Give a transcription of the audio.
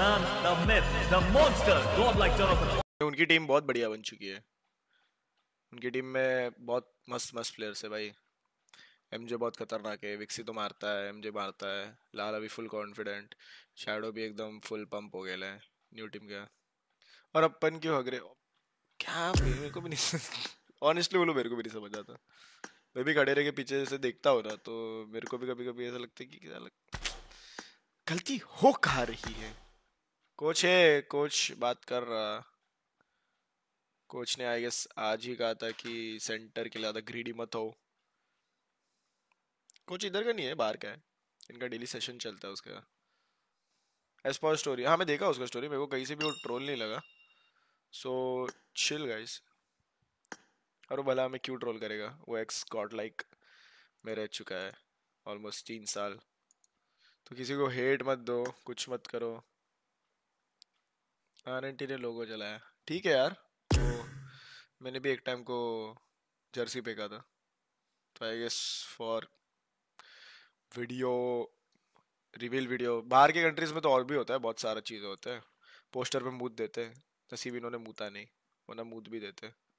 man, the myth, the monster, godlike Jonathan. उनकी team बहुत बढ़िया बन चुकी है उनकी टीम में बहुत मस्त मस्त प्लेयर्स है भाई एमजे बहुत खतरनाक है विक्सी तो मारता है एमजे मारता है लाल अभी फुल कॉन्फिडेंट शैडो भी एकदम फुल पंप हो गए हैं न्यू टीम का और अपन क्यों हग रहे हो क्या मेरे को भी नहीं ऑनेस्टली बोलो मेरे को भी नहीं समझ आता मैं भी खड़े रह के पीछे से देखता हो ना तो मेरे को भी कभी कभी ऐसा लगता है कि क्या लग... गलती हो कहा रही है कोच है कोच बात कर रहा कोच ने आई गेस आज ही कहा था कि सेंटर के लिए ज्यादा ग्रीडी मत हो कोच इधर का नहीं है बाहर का है इनका डेली सेशन चलता है उसका पर स्टोरी हाँ मैं देखा उसका स्टोरी मेरे को कहीं से भी वो ट्रोल नहीं लगा सो चिल गाइस और भला हमें क्यों ट्रोल करेगा वो एक्स गॉड लाइक में रह चुका है ऑलमोस्ट तीन साल तो किसी को हेट मत दो कुछ मत करो हाँ इंटीरियर लोगो चला है ठीक है यार तो मैंने भी एक टाइम को जर्सी कहा था तो I guess for video reveal video बाहर के कंट्रीज में तो और भी होता है बहुत सारा चीज़ होता है पोस्टर पे मूद देते हैं नसीब इन्होंने मूता नहीं वरना मूत भी देते हैं